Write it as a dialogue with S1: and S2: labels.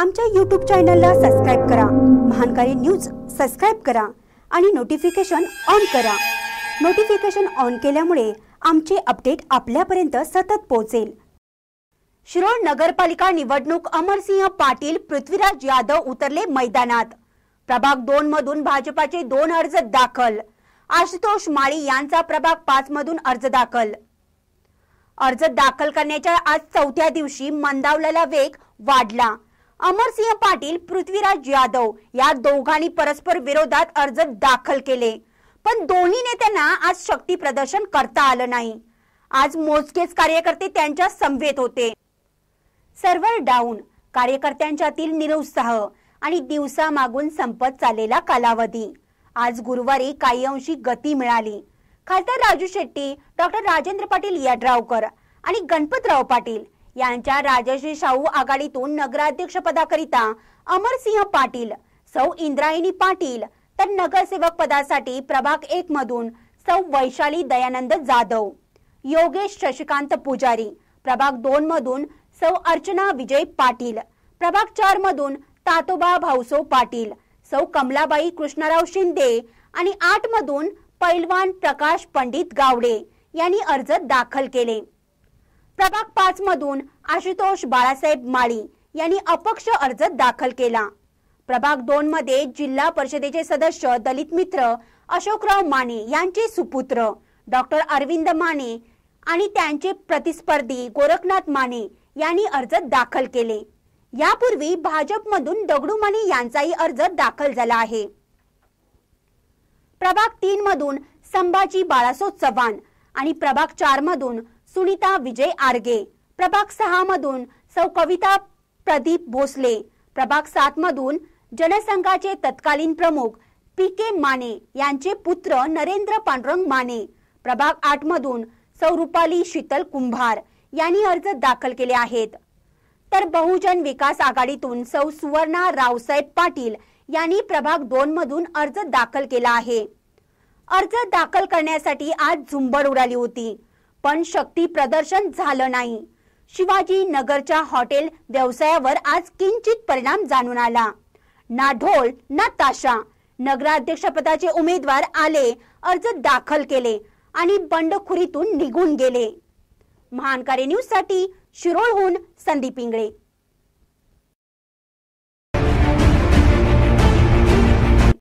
S1: आमच्या यूट्यूब चॅनलला सबस्क्राईब करा महानकारी न्यूज सबस्क्राईब करा आणि नोटिफिकेशन ऑन करा नोटिफिकेशन ऑन केल्यामुळे आमचे अपडेट आपल्यापर्यंत सतत पोहोचेल शिरोळ नगरपालिका निवडणूक अमरसिंह पाटील पृथ्वीराज यादव उतरले मैदानात प्रभाग दोन मधून भाजपाचे दोन अर्ज दाखल आशुतोष माळी यांचा प्रभाग पाच मधून अर्ज दाखल अर्ज दाखल करण्याच्या आज चौथ्या दिवशी मंदावलेला वेग वाढला अमरसिंह पाटील पृथ्वीराज यादव या दोघांनी परस्पर विरोधात अर्ज दाखल केले पण दोन्ही नेत्यांना आज शक्ती प्रदर्शन करता आलं नाही आज मोजकेच कार्यकर्ते त्यांच्या संवेत होते सर्व्हर डाऊन कार्यकर्त्यांच्यातील निरुत्साह आणि दिवसा मागून संपत चाललेला कालावधी आज गुरुवारी काही अंशी गती मिळाली खासदार राजू शेट्टी डॉक्टर राजेंद्र पाटील यड्रावकर आणि गणपतराव पाटील यांच्या राजश्री शाहू आघाडीतून नगराध्यक्षपदाकरिता अमरसिंह पाटील सौ इंद्रायणी पाटील तर नगरसेवक पदासाठी प्रभाग एक मधून सौ वैशाली दयानंद जाधव योगेश शशिकांत पुजारी प्रभाग दोन मधून सौ अर्चना विजय पाटील प्रभाग चार मधून तातोबा भाऊसो पाटील सौ कमलाबाई कृष्णराव शिंदे आणि आठ मधून पैलवान प्रकाश पंडित गावडे यांनी अर्ज दाखल केले प्रभाग पाच मधून आशुतोष बाळासाहेब माळी यांनी अपक्ष अर्ज दाखल केला प्रभाग दोन मध्ये जिल्हा परिषदेचे सदस्य दलित मित्र अशोकराव माने यांचे सुपुत्र डॉक्टर अरविंद माने आणि त्यांचे प्रतिस्पर्धी गोरखनाथ माने यांनी अर्ज दाखल केले यापूर्वी भाजपमधून दगडू माने यांचाही अर्ज दाखल झाला आहे प्रभाग तीन मधून संभाजी बाळासो चव्हाण आणि प्रभाग चार मधून सुनीता विजय आर्गे प्रभाग सहा मधून सौ कविता प्रदीप भोसले प्रभाग सात मधून जनसंघाचे तत्कालीन प्रमुख पी के माने यांचे पुत्र नरेंद्र पांडुरंग माने प्रभाग आठ मधून सौ रुपाली शीतल कुंभार यांनी अर्ज दाखल केले आहेत तर बहुजन विकास आघाडीतून सौ सुवर्णा रावसाहेब पाटील यांनी प्रभाग दोन मधून अर्ज दाखल केला आहे अर्ज दाखल करण्यासाठी आज झुंबड उडाली होती पण शक्ती प्रदर्शन झालं नाही शिवाजी नगरच्या हॉटेल व्यवसायावर आज किंचित परिणाम जाणून आला ना ढोल ना ताशा नगराध्यक्षपदाचे उमेदवार आले अर्ज दाखल केले आणि बंडखोरीतून निघून गेले महानकारी न्यूज साठी शिरोळहून संदीप इंगळे